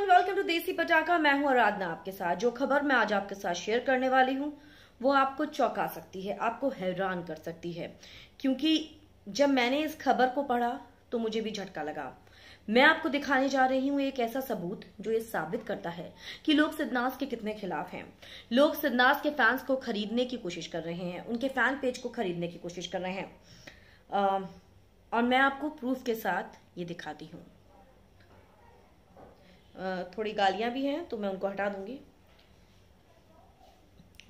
everyone welcome to देसी पटाखा मैं हूं आराधना आपके साथ जो खबर मैं आज आपके साथ शेयर करने वाली हूं वो आपको चौंका सकती है आपको हैरान कर सकती है क्योंकि जब मैंने इस खबर को पढ़ा तो मुझे भी झटका लगा मैं आपको दिखाने जा रही हूँ एक ऐसा सबूत जो ये साबित करता है कि लोग सिद्धनाथ के कितने खिलाफ हैं लोग सिद्धनाथ के फैंस को खरीदने की कोशिश कर रहे हैं उनके फैन पेज को खरीदने की कोशिश कर रहे हैं और मैं आपको प्रूफ के साथ ये दिखाती हूँ थोड़ी गालियां भी हैं तो मैं उनको हटा दूंगी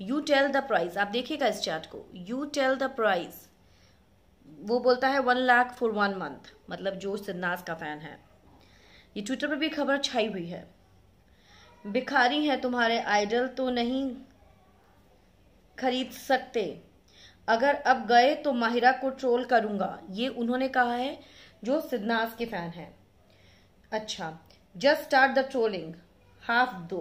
यू टेल द प्राइस आप देखिएगा इस चार्ट को यू टेल द प्राइस वो बोलता है one lakh for one month मतलब जो सिद्धनाथ का फ़ैन है ये ट्विटर पर भी खबर छाई हुई है भिखारी है तुम्हारे आइडल तो नहीं खरीद सकते अगर अब गए तो माहिरा को ट्रोल करूंगा ये उन्होंने कहा है जो सिद्धनाथ के फ़ैन हैं अच्छा जस्ट स्टार्ट द ट्रोलिंग हाफ दो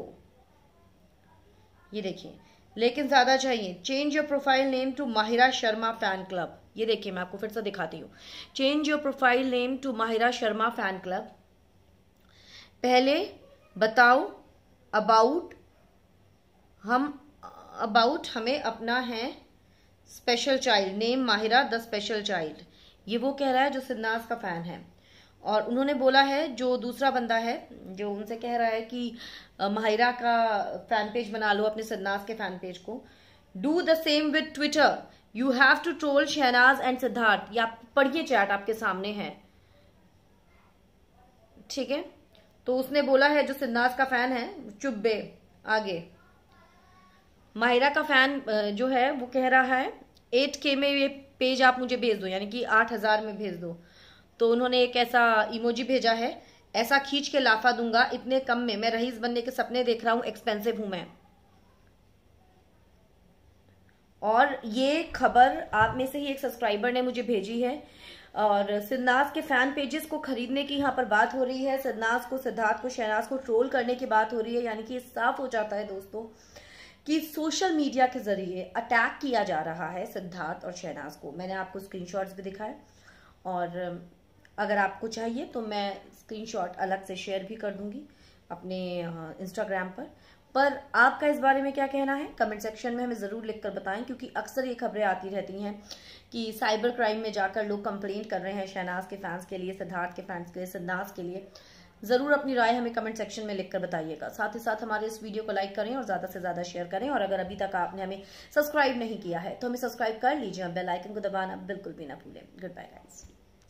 ये देखिए लेकिन ज़्यादा चाहिए change your profile name to Mahira Sharma fan club ये देखिए मैं आपको फिर से दिखाती हूँ change your profile name to Mahira Sharma fan club पहले बताओ अबाउट हम अबाउट हमें अपना है special child name Mahira the special child ये वो कह रहा है जो सिद्धनाथ का फ़ैन है और उन्होंने बोला है जो दूसरा बंदा है जो उनसे कह रहा है कि माहिरा का फैन पेज बना लो अपने सदनाज के फैन पेज को do the same with Twitter you have to troll Shehnaaz and Siddharth या पढ़िए चैट आपके सामने है ठीक है तो उसने बोला है जो सिद्धार्थ का फैन है चुब्बे आगे माहिरा का फैन जो है वो कह रहा है एट के में ये पेज आप मुझे भेज दो यानी कि आठ हजार में भेज दो तो उन्होंने एक ऐसा इमोजी भेजा है ऐसा खींच के लाफा दूंगा इतने कम में मैं रईस बनने के सपने देख रहा हूँ एक्सपेंसिव हूँ मैं और ये खबर आप में से ही एक सब्सक्राइबर ने मुझे भेजी है और सिद्धनाथ के फैन पेजेस को खरीदने की यहाँ पर बात हो रही है सिद्धनाथ को सिद्धार्थ को शहनाज को ट्रोल करने की बात हो रही है यानी कि ये साफ हो जाता है दोस्तों कि सोशल मीडिया के जरिए अटैक किया जा रहा है सिद्धार्थ और शहनाज को मैंने आपको स्क्रीनशॉट्स भी दिखाए और अगर आपको चाहिए तो मैं स्क्रीनशॉट अलग से शेयर भी कर दूंगी अपने इंस्टाग्राम पर पर आपका इस बारे में क्या कहना है कमेंट सेक्शन में हमें ज़रूर लिखकर बताएं क्योंकि अक्सर ये खबरें आती रहती हैं कि साइबर क्राइम में जाकर लोग कंप्लेंट कर रहे हैं शहनाज के फैंस के लिए सिद्धार्थ के फैंस के लिए सिद्धार्थ के लिए ज़रूर अपनी राय हमें कमेंट सेक्शन में लिखकर बताइएगा साथ ही साथ हमारे इस वीडियो को लाइक करें और ज़्यादा से ज़्यादा शेयर करें और अगर अभी तक आपने हमें सब्सक्राइब नहीं किया है तो हमें सब्सक्राइब कर लीजिए और बेलाइकन को दबाना बिल्कुल भी ना भूलें गुड बाय गाइज़